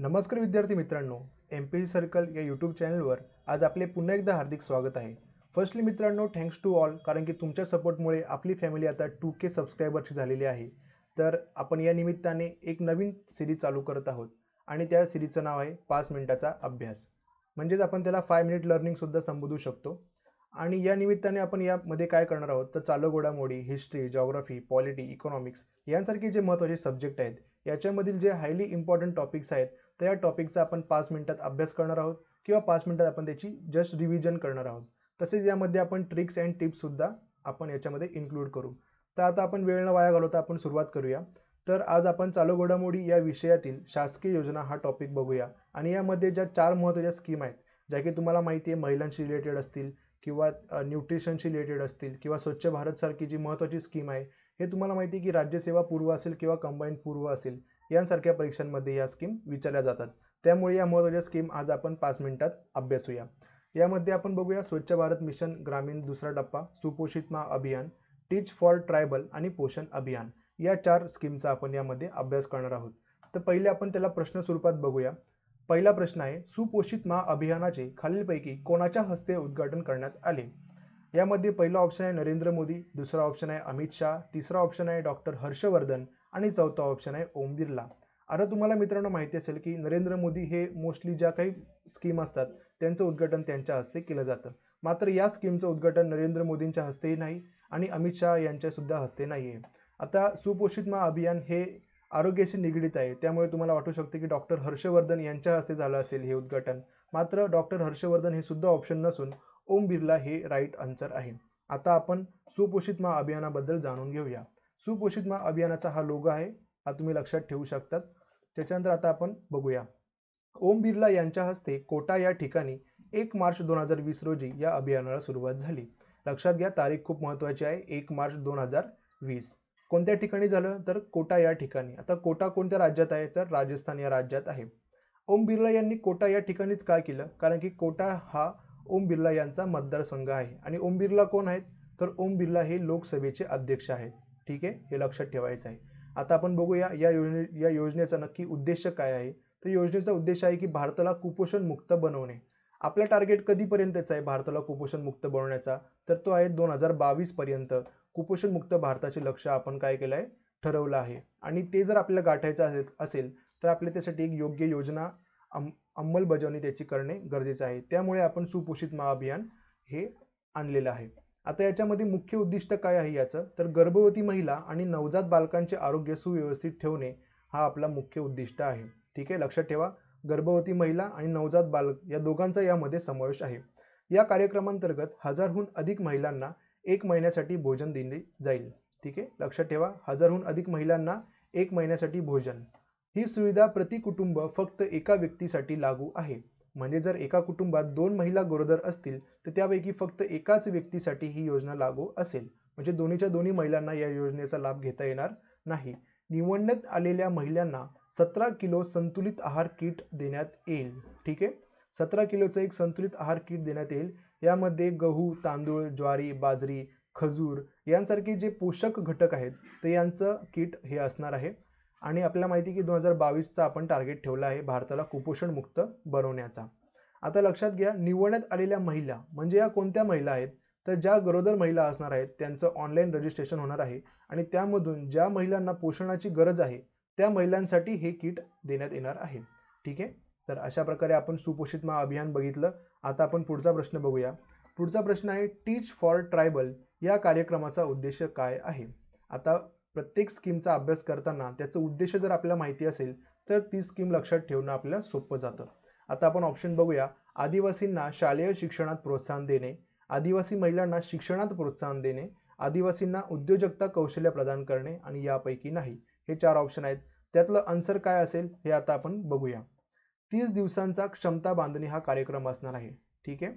नमस्कार विद्यार्थी मित्रांनो एम पी सर्कल या यूट्यूब चॅनलवर आज आपले पुन्हा एकदा हार्दिक स्वागत आहे फर्स्टली मित्रांनो थँक्स टू ऑल कारण की तुमच्या सपोर्टमुळे आपली फॅमिली आता टू के सबस्क्रायबरची झालेली आहे तर आपण या निमित्ताने एक नवीन सिरीज चालू करत आहोत आणि त्या सिरीजचं नाव आहे पाच मिनिटाचा अभ्यास म्हणजेच आपण त्याला फाय मिनिट लर्निंगसुद्धा संबोधू शकतो आणि या निमित्ताने आपण यामध्ये काय करणार आहोत तर चालू घोडामोडी हिस्ट्री जॉग्राफी पॉलिटी इकॉनॉमिक्स यांसारखे जे महत्त्वाचे सब्जेक्ट आहेत याच्यामधील जे हायली इम्पॉर्टंट टॉपिक्स आहेत तर या टॉपिकचा आपण पाच मिनिटात अभ्यास करणार आहोत किंवा पाच मिनिटात आपण त्याची जस्ट रिव्हिजन करणार आहोत तसेच यामध्ये आपण ट्रिक्स अँड टिप्ससुद्धा आपण याच्यामध्ये इन्क्लूड करू तर आता आपण वेळ न वाया घालवता आपण सुरुवात करूया तर आज आपण चालू घडामोडी या विषयातील शासकीय योजना हा टॉपिक बघूया आणि यामध्ये ज्या चार महत्त्वाच्या स्कीम आहेत ज्या की तुम्हाला माहिती आहे महिलांशी रिलेटेड असतील किंवा न्यूट्रिशनशी रिलेटेड असतील किंवा स्वच्छ भारतसारखी जी महत्त्वाची स्कीम आहे हे तुम्हाला माहिती आहे की राज्यसेवा पूर्व असेल किंवा कंबाईन पूर्व असेल यांसारख्या परीक्षांमध्ये या स्कीम विचारल्या जातात त्यामुळे या महत्त्वाच्या स्कीम आज आपण पाच मिनिटात अभ्यासूया यामध्ये आपण बघूया स्वच्छ भारत मिशन ग्रामीण दुसरा टप्पा सुपोषित मा अभियान टीच फॉर ट्रायबल आणि पोषण अभियान या चार स्कीमचा आपण यामध्ये अभ्यास करणार आहोत तर पहिले आपण त्याला प्रश्न स्वरूपात बघूया पहिला प्रश्न आहे सुपोषित मा अभियानाचे खालीलपैकी कोणाच्या हस्ते उद्घाटन करण्यात आले यामध्ये पहिला ऑप्शन आहे नरेंद्र मोदी दुसरा ऑप्शन आहे अमित शहा तिसरा ऑप्शन आहे डॉक्टर हर्षवर्धन आणि चौथा ऑप्शन आहे ओम बिर्ला आता तुम्हाला मित्रांनो माहिती असेल की नरेंद्र मोदी हे मोस्टली ज्या काही स्कीम असतात त्यांचं उद्घाटन त्यांच्या हस्ते केलं जातं मात्र या स्कीमचं उद्घाटन नरेंद्र मोदींच्या हस्तेही नाही आणि अमित शहा यांच्यासुद्धा हस्ते नाही आहे आता सुपोषित मा अभियान हे आरोग्याशी निगडीत आहे त्यामुळे तुम्हाला वाटू शकते की डॉक्टर हर्षवर्धन यांच्या हस्ते झालं असेल हे उद्घाटन मात्र डॉक्टर हर्षवर्धन हे सुद्धा ऑप्शन नसून ओम बिर्ला हे राईट आन्सर आहे आता आपण सुपोषित मा अभियानाबद्दल जाणून घेऊया सुपोषित मा अभियानाचा हा लोगो आहे हा तुम्ही लक्षात ठेवू शकतात त्याच्यानंतर आता आपण बघूया ओम बिर्ला यांच्या हस्ते कोटा या ठिकाणी एक मार्च दोन हजार वीस रोजी या अभियानाला सुरुवात झाली लक्षात घ्या तारीख खूप महत्त्वाची आहे एक मार्च दोन हजार वीस कोणत्या ठिकाणी झालं तर कोटा या ठिकाणी आता कोटा कोणत्या राज्यात आहे तर राजस्थान या राज्यात आहे ओम बिर्ला यांनी कोटा या ठिकाणीच काय केलं कारण की कोटा हा ओम बिर्ला यांचा मतदारसंघ आहे आणि ओम बिर्ला कोण आहेत तर ओम बिर्ला हे लोकसभेचे अध्यक्ष आहेत ठीक आहे हे लक्षात ठेवायचं आहे आता आपण बघूया या योजने या योजनेचा नक्की उद्देश काय आहे तर योजनेचा उद्देश आहे की भारताला कुपोषण मुक्त बनवणे आपला टार्गेट कधीपर्यंतचा आहे भारताला कुपोषण मुक्त बनवण्याचा तर तो आहे दोन हजार बावीस पर्यंत कुपोषण मुक्त भारताचे लक्ष आपण काय केलं आहे ठरवलं आहे आणि ते जर आपल्याला गाठायचं असेल असेल तर आपल्या त्यासाठी एक योग्य योजना अम अंमलबजावणी त्याची करणे गरजेचं आहे त्यामुळे आपण सुपोषित महाअभियान हे आणलेलं आहे आता याच्यामध्ये मुख्य उद्दिष्ट काय आहे याचं तर गर्भवती महिला आणि नवजात बालकांचे आरोग्य सुव्यवस्थित ठेवणे हा आपला मुख्य उद्दिष्ट आहे ठीक आहे लक्षात ठेवा गर्भवती महिला आणि नवजात बालक या दोघांचा यामध्ये समावेश आहे या कार्यक्रमांतर्गत हजारहून अधिक महिलांना एक महिन्यासाठी भोजन दिले जाईल ठीक आहे लक्षात ठेवा हजारहून अधिक महिलांना एक महिन्यासाठी भोजन ही सुविधा प्रति कुटुंब फक्त एका व्यक्तीसाठी लागू आहे म्हणजे जर एका कुटुंबात दोन महिला गरोदर असतील तर त्यापैकी फक्त एकाच व्यक्तीसाठी ही योजना लागू असेल म्हणजे दोन्हीच्या दोन्ही महिलांना या योजनेचा लाभ घेता येणार नाही निवडण्यात आलेल्या महिलांना सतरा किलो संतुलित आहार किट देण्यात येईल ठीक आहे सतरा किलोचं एक संतुलित आहार किट देण्यात येईल यामध्ये गहू तांदूळ ज्वारी बाजरी खजूर यांसारखे जे पोषक घटक आहेत ते यांचं किट हे असणार आहे आणि आपल्याला माहिती की दोन हजार बावीसचा आपण टार्गेट ठेवला आहे भारताला कुपोषणमुक्त बनवण्याचा आता लक्षात घ्या निवडण्यात आलेल्या महिला म्हणजे या कोणत्या महिला आहेत तर ज्या गरोदर महिला असणार आहेत त्यांचं ऑनलाईन रजिस्ट्रेशन होणार आहे आणि त्यामधून ज्या महिलांना पोषणाची गरज आहे त्या महिलांसाठी हे किट देण्यात येणार आहे ठीक आहे तर अशा प्रकारे आपण सुपोषित मा अभियान बघितलं आता आपण पुढचा प्रश्न बघूया पुढचा प्रश्न आहे टीच फॉर ट्रायबल या कार्यक्रमाचा उद्देश काय आहे आता प्रत्येक स्कीमचा अभ्यास करताना त्याचं उद्देश जर आपल्याला माहिती असेल तर ती स्कीम लक्षात ठेवणं आपल्याला सोपं जातं आता आपण ऑप्शन बघूया आदिवासींना शालेय शिक्षणात प्रोत्साहन देणे आदिवासी महिलांना शिक्षणात प्रोत्साहन देणे आदिवासींना उद्योजकता कौशल्य प्रदान करणे आणि यापैकी नाही हे चार ऑप्शन आहेत त्यातलं आन्सर काय असेल हे आता आपण बघूया तीस दिवसांचा क्षमता बांधणी हा कार्यक्रम असणार आहे ठीक आहे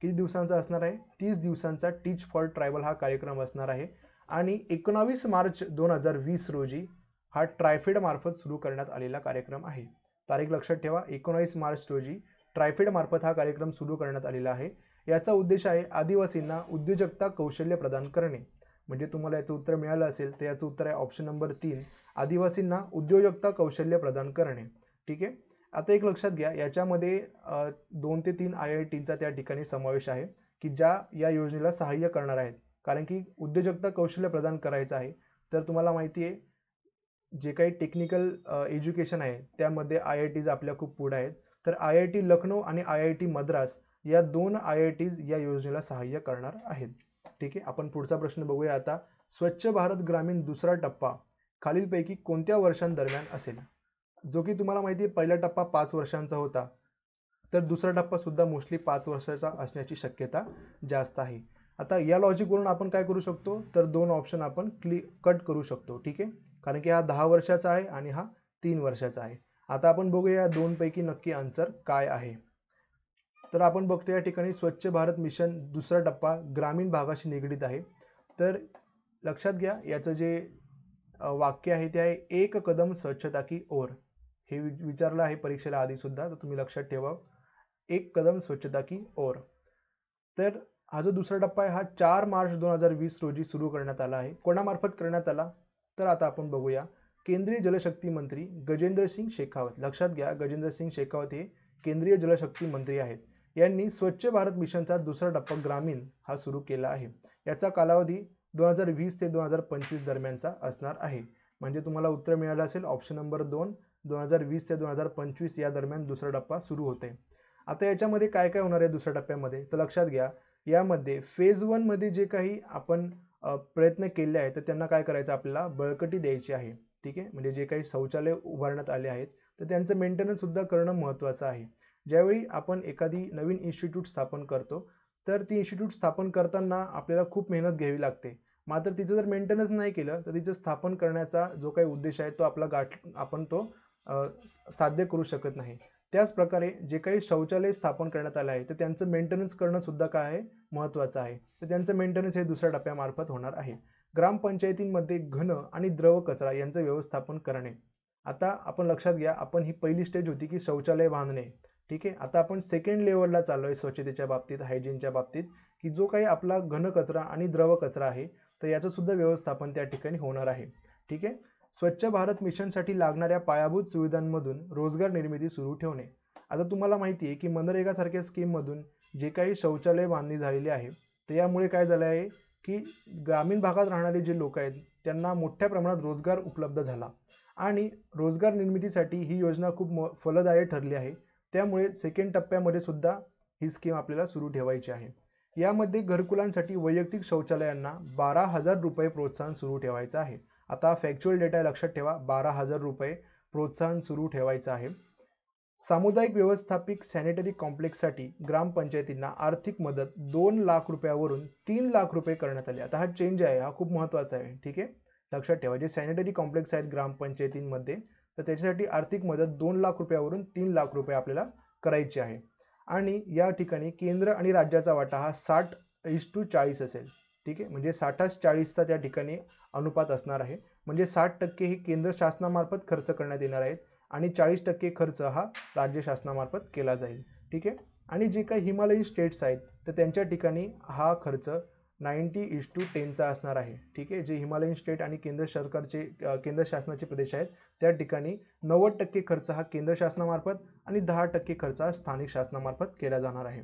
किती दिवसांचा असणार आहे तीस दिवसांचा टीच फॉर ट्रायबल हा कार्यक्रम असणार आहे आणि एकोणावीस मार्च दोन हजार वीस रोजी हा ट्रायफेड मार्फत सुरू करण्यात आलेला कार्यक्रम आहे तारीख लक्षात ठेवा एकोणावीस मार्च रोजी ट्रायफेड मार्फत हा कार्यक्रम सुरू करण्यात आलेला आहे याचा उद्देश आहे आदिवासींना उद्योजकता कौशल्य प्रदान करणे म्हणजे तुम्हाला याचं उत्तर मिळालं असेल तर याचं उत्तर आहे ऑप्शन नंबर तीन आदिवासींना उद्योजकता कौशल्य प्रदान करणे ठीक आहे आता एक लक्षात घ्या याच्यामध्ये दोन ते तीन आय आय टीचा त्या ठिकाणी समावेश आहे की ज्या या योजनेला सहाय्य करणार आहेत कारण की उद्योजकता कौशल्य प्रदान करायचं आहे तर तुम्हाला माहिती आहे जे काही टेक्निकल एज्युकेशन आहे त्यामध्ये आय आय टीज आपल्या खूप पुढे आहेत तर आय आय टी लखनौ आणि आय आय टी मद्रास या दोन आय आय टीज या योजनेला सहाय्य करणार आहेत ठीक आहे आपण पुढचा प्रश्न बघूया आता स्वच्छ भारत ग्रामीण दुसरा टप्पा खालीलपैकी कोणत्या वर्षांदरम्यान असेल जो की तुम्हाला माहिती आहे पहिला टप्पा पाच वर्षांचा होता तर दुसरा टप्पा सुद्धा मोस्टली पाच वर्षाचा असण्याची शक्यता जास्त आहे आता या लॉजिकवरून आपण काय करू शकतो तर दोन ऑप्शन आपण क्लि कट करू शकतो ठीक आहे कारण की हा दहा वर्षाचा आहे आणि हा तीन वर्षाचा आहे आता आपण बघूया या दोनपैकी नक्की आन्सर काय आहे तर आपण बघतो या ठिकाणी स्वच्छ भारत मिशन दुसरा टप्पा ग्रामीण भागाशी निगडीत आहे तर लक्षात घ्या याचं जे वाक्य आहे ते आहे एक कदम स्वच्छता की ओर हे विचारलं आहे परीक्षेला सुद्धा तर तुम्ही लक्षात ठेवा एक कदम स्वच्छता की ओर तर हा जो दुसरा टप्पा आहे हा चार मार्च दोन हजार वीस रोजी सुरू करण्यात आला आहे कोणामार्फत करण्यात आला तर आता आपण बघूया केंद्रीय जलशक्ती मंत्री गजेंद्र सिंग शेखावत लक्षात घ्या गजेंद्र सिंग शेखावत हे केंद्रीय जलशक्ती मंत्री आहेत यांनी स्वच्छ भारत मिशनचा दुसरा टप्पा ग्रामीण हा सुरू केला आहे याचा कालावधी दोन हजार वीस ते दोन हजार पंचवीस दरम्यानचा असणार आहे म्हणजे तुम्हाला उत्तर मिळालं असेल ऑप्शन नंबर दोन दोन हजार वीस ते दोन हजार पंचवीस या दरम्यान दुसरा टप्पा सुरू होते आता याच्यामध्ये काय काय होणार आहे दुसऱ्या टप्प्यामध्ये तर लक्षात घ्या यामध्ये फेज मध्ये जे काही आपण प्रयत्न केले आहेत तर त्यांना काय करायचं आपल्याला बळकटी द्यायची आहे ठीक आहे म्हणजे जे काही शौचालय उभारण्यात आले आहेत तर त्यांचं मेंटेनन्स सुद्धा करणं महत्त्वाचं आहे ज्यावेळी आपण एखादी नवीन इन्स्टिट्यूट स्थापन करतो तर ती इन्स्टिट्यूट स्थापन करताना आपल्याला खूप मेहनत घ्यावी लागते मात्र तिचं जर मेंटेनन्स नाही केलं तर तिचं स्थापन करण्याचा जो काही उद्देश आहे तो आपला गाठ आपण तो साध्य करू शकत नाही त्याचप्रकारे जे काही शौचालय स्थापन करण्यात आलं आहे तर त्यांचं मेंटेनन्स करणं सुद्धा काय आहे महत्त्वाचं आहे तर त्यांचं मेंटेनन्स हे दुसऱ्या टप्प्यामार्फत होणार आहे ग्रामपंचायतींमध्ये घन आणि द्रव कचरा यांचं व्यवस्थापन करणे आता आपण लक्षात घ्या आपण ही पहिली स्टेज होती की शौचालय बांधणे ठीक आहे आता आपण सेकंड लेवलला चाललो आहे स्वच्छतेच्या बाबतीत हायजीनच्या बाबतीत की जो काही आपला घन कचरा आणि द्रव कचरा आहे तर याचंसुद्धा सुद्धा व्यवस्थापन त्या ठिकाणी होणार आहे ठीक आहे स्वच्छ भारत मिशनसाठी लागणाऱ्या पायाभूत सुविधांमधून रोजगार निर्मिती सुरू ठेवणे आता तुम्हाला माहिती आहे की मनरेगासारख्या स्कीममधून जे काही शौचालय बांधणी झालेली आहे तर यामुळे काय झालं आहे की ग्रामीण भागात राहणारे जे लोक आहेत त्यांना मोठ्या प्रमाणात रोजगार उपलब्ध झाला आणि रोजगार निर्मितीसाठी ही योजना खूप म फलदायी ठरली आहे त्यामुळे सेकंड टप्प्यामध्ये सुद्धा ही स्कीम आपल्याला सुरू ठेवायची आहे यामध्ये घरकुलांसाठी वैयक्तिक शौचालयांना बारा हजार रुपये प्रोत्साहन सुरू ठेवायचं आहे आता फॅक्च्युअल डेटा लक्षात ठेवा बारा हजार रुपये प्रोत्साहन सुरू ठेवायचं आहे सामुदायिक व्यवस्थापिक सॅनिटरी कॉम्प्लेक्ससाठी ग्रामपंचायतींना आर्थिक मदत दोन लाख रुपयावरून तीन लाख रुपये करण्यात आले आता हा चेंज आहे हा खूप महत्त्वाचा आहे ठीक आहे लक्षात ठेवा जे सॅनिटरी कॉम्प्लेक्स आहेत ग्रामपंचायतींमध्ये तर त्याच्यासाठी आर्थिक मदत दोन लाख रुपयावरून तीन लाख रुपये आपल्याला करायची आहे आणि या ठिकाणी केंद्र आणि राज्याचा वाटा हा साठ इस टू चाळीस असेल ठीक आहे म्हणजे साठास चाळीसचा त्या ठिकाणी अनुपात असणार आहे म्हणजे साठ टक्के हे केंद्र शासनामार्फत खर्च करण्यात येणार आहेत आणि चाळीस टक्के खर्च हा राज्य शासनामार्फत केला जाईल ठीक आहे आणि जे काही हिमालयी स्टेट्स आहेत तर त्यांच्या ठिकाणी हा खर्च नाईन्टी इज टू टेनचा असणार आहे ठीक आहे जे हिमालयन स्टेट आणि केंद्र सरकारचे केंद्र शासनाचे प्रदेश आहेत त्या ठिकाणी नव्वद टक्के खर्च हा केंद्र शासनामार्फत आणि दहा टक्के खर्च हा स्थानिक शासनामार्फत केला जाणार आहे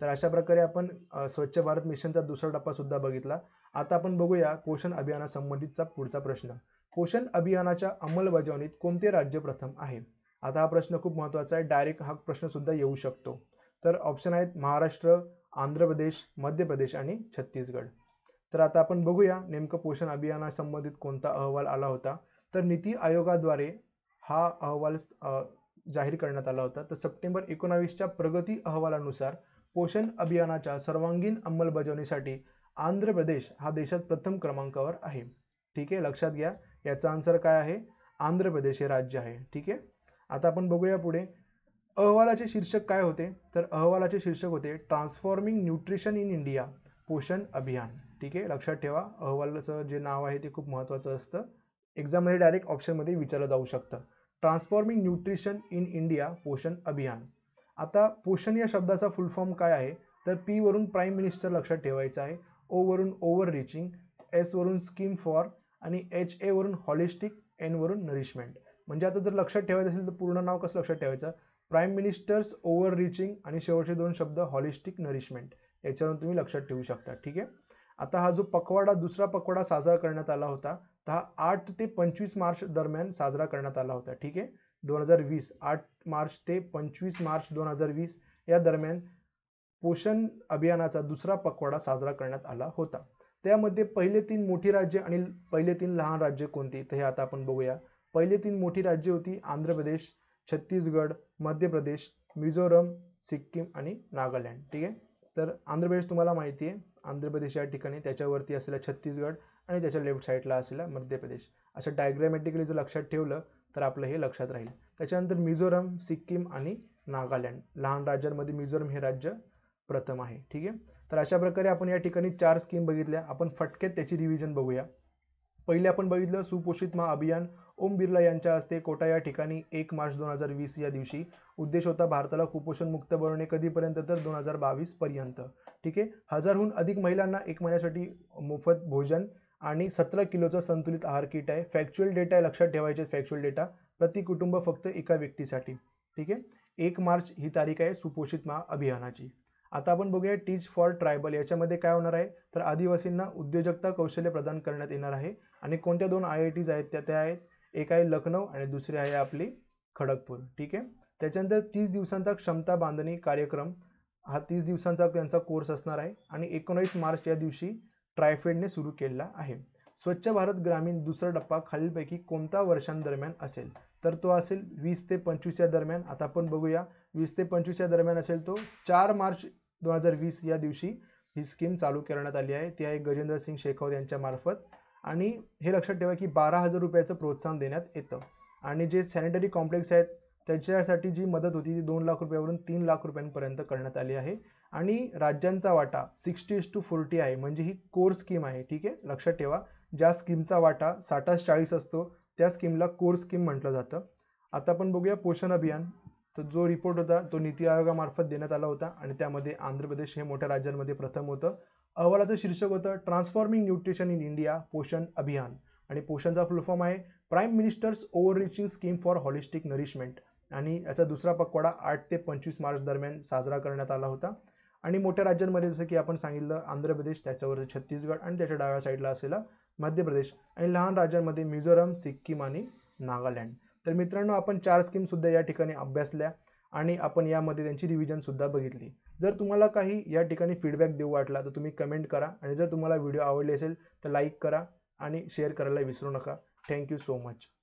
तर अशा प्रकारे आपण स्वच्छ भारत मिशनचा दुसरा टप्पा सुद्धा बघितला आता आपण बघूया पोषण संबंधितचा पुढचा प्रश्न पोषण अभियानाच्या अंमलबजावणीत कोणते राज्य प्रथम आहे आता हा प्रश्न खूप महत्त्वाचा आहे डायरेक्ट हा प्रश्न सुद्धा येऊ शकतो तर ऑप्शन आहेत महाराष्ट्र आंध्र प्रदेश मध्य प्रदेश आणि छत्तीसगड तर आता आपण बघूया नेमकं पोषण अभियानासंबंधित कोणता अहवाल आला होता तर नीती आयोगाद्वारे हा अहवाल जाहीर करण्यात आला होता तर सप्टेंबर एकोणावीसच्या प्रगती अहवालानुसार पोषण अभियानाच्या सर्वांगीण अंमलबजावणीसाठी आंध्र प्रदेश हा देशात प्रथम क्रमांकावर आहे ठीक आहे लक्षात घ्या याचा आन्सर काय आहे आंध्र प्रदेश हे राज्य आहे ठीक आहे आता आपण बघूया पुढे अहवालाचे शीर्षक काय होते तर अहवालाचे शीर्षक होते transforming nutrition in India Poshan अभियान ठीक आहे लक्षात ठेवा अहवालाचं जे नाव आहे ते खूप महत्त्वाचं असतं एक्झाममध्ये डायरेक्ट ऑप्शनमध्ये विचारलं जाऊ शकतं transforming nutrition in India Poshan अभियान आता पोषण या शब्दाचा फुल फॉर्म काय आहे तर पीवरून प्राईम मिनिस्टर लक्षात ठेवायचं आहे ओवरून ओव्हर रिचिंग वरून स्कीम फॉर आणि एच ए वरून हॉलिस्टिक वरून नरिशमेंट म्हणजे आता जर लक्षात ठेवायचं असेल तर पूर्ण नाव कसं लक्षात ठेवायचं प्राईम मिनिस्टर्स ओव्हर रिचिंग आणि शेवटचे दोन शब्द हॉलिस्टिक नरिशमेंट याच्यावरून तुम्ही लक्षात ठेवू शकता ठीक आहे आता हा जो पकवाडा दुसरा पकवाडा साजरा करण्यात आला होता तर हा आठ ते पंचवीस मार्च दरम्यान साजरा करण्यात आला होता ठीक आहे दोन हजार वीस आठ मार्च ते पंचवीस मार्च दोन हजार वीस या दरम्यान पोषण अभियानाचा दुसरा पकवाडा साजरा करण्यात आला होता त्यामध्ये पहिले तीन मोठी राज्य आणि पहिले तीन लहान राज्य कोणती तर हे आता आपण बघूया पहिले तीन मोठी राज्य होती आंध्र प्रदेश छत्तीसगड मध्य प्रदेश मिझोरम सिक्कीम आणि नागालँड ठीक आहे तर आंध्र प्रदेश तुम्हाला माहिती आहे आंध्र प्रदेश या ठिकाणी त्याच्यावरती असलेला छत्तीसगड आणि त्याच्या लेफ्ट साईडला असलेला मध्य प्रदेश असं डायग्रॅमॅटिकली जर लक्षात ठेवलं तर आपलं हे लक्षात राहील त्याच्यानंतर मिझोरम सिक्कीम आणि नागालँड लहान राज्यांमध्ये मिझोरम हे राज्य प्रथम आहे ठीक आहे तर अशा प्रकारे आपण या ठिकाणी चार स्कीम बघितल्या आपण फटकेत त्याची रिव्हिजन बघूया पहिले आपण बघितलं सुपोषित महाअभियान ओम बिर्ला यांच्या हस्ते कोटा या ठिकाणी एक मार्च दोन हजार वीस या दिवशी उद्देश होता भारताला कुपोषण मुक्त बनवणे कधीपर्यंत तर दोन हजार बावीस पर्यंत ठीक आहे हजारहून अधिक महिलांना एक महिन्यासाठी मोफत भोजन आणि सतरा किलोचा संतुलित आहार किट आहे फॅक्च्युअल डेटा आहे लक्षात ठेवायचे फॅक्च्युअल डेटा प्रति कुटुंब फक्त एका व्यक्तीसाठी ठीक आहे एक मार्च ही तारीख आहे सुपोषित महा अभियानाची आता आपण बघूया टीच फॉर ट्रायबल याच्यामध्ये काय होणार आहे तर आदिवासींना उद्योजकता कौशल्य प्रदान करण्यात येणार आहे आणि कोणत्या दोन आय आय टीज आहेत त्या त्या आहेत एक आहे लखनौ आणि दुसरी आहे आपली खडगपूर ठीक आहे त्याच्यानंतर तीस दिवसांचा क्षमता बांधणी कार्यक्रम हा तीस दिवसांचा त्यांचा कोर्स असणार आहे आणि एकोणावीस मार्च या दिवशी ट्रायफेडने सुरू केलेला आहे स्वच्छ भारत ग्रामीण दुसरा टप्पा खालीलपैकी कोणत्या वर्षांदरम्यान असेल तर तो असेल वीस ते पंचवीस या दरम्यान आता आपण बघूया वीस ते पंचवीस या दरम्यान असेल तो चार मार्च दोन हजार वीस या दिवशी ही स्कीम चालू करण्यात आली आहे ती आहे गजेंद्र सिंग शेखावत यांच्या मार्फत आणि हे लक्षात ठेवा की बारा हजार रुपयाचं प्रोत्साहन देण्यात येतं आणि जे सॅनिटरी कॉम्प्लेक्स आहेत त्यांच्यासाठी जी मदत होती ती दोन लाख रुपयावरून तीन लाख रुपयांपर्यंत करण्यात आली आहे आणि राज्यांचा वाटा सिक्स्टी टू फोर्टी आहे म्हणजे ही कोर स्कीम आहे ठीक आहे लक्षात ठेवा ज्या स्कीमचा वाटा साठास चाळीस असतो त्या स्कीमला कोर स्कीम म्हटलं जातं आता आपण बघूया पोषण अभियान तर जो रिपोर्ट होता तो नीती आयोगामार्फत देण्यात आला होता आणि त्यामध्ये आंध्र प्रदेश हे मोठ्या राज्यांमध्ये प्रथम होतं अहवालाचं शीर्षक होतं transforming nutrition in India Poshan Abhiyaan आणि पोषणचा फुलफॉर्म आहे prime minister's over reaching scheme for holistic nourishment आणि याचा दुसरा पकवाडा आठ ते पंचवीस मार्च दरम्यान साजरा करण्यात आला होता आणि मोठ्या राज्यांमध्ये जसं की आपण सांगितलं आंध्र प्रदेश त्याच्यावर छत्तीसगड आणि त्याच्या डाव्या साईडला असलेला मध्य प्रदेश आणि लहान राज्यांमध्ये मिझोरम सिक्कीम आणि नागालँड तर मित्रांनो आपण चार स्कीम सुद्धा या ठिकाणी अभ्यासल्या आणि आपण यामध्ये त्यांची सुद्धा बघितली जर तुम्हाला काही या ठिकाणी फीडबॅक देऊ वाटला तर तुम्ही कमेंट करा आणि जर तुम्हाला व्हिडिओ आवडले असेल तर लाईक करा आणि शेअर करायला विसरू नका थँक्यू सो मच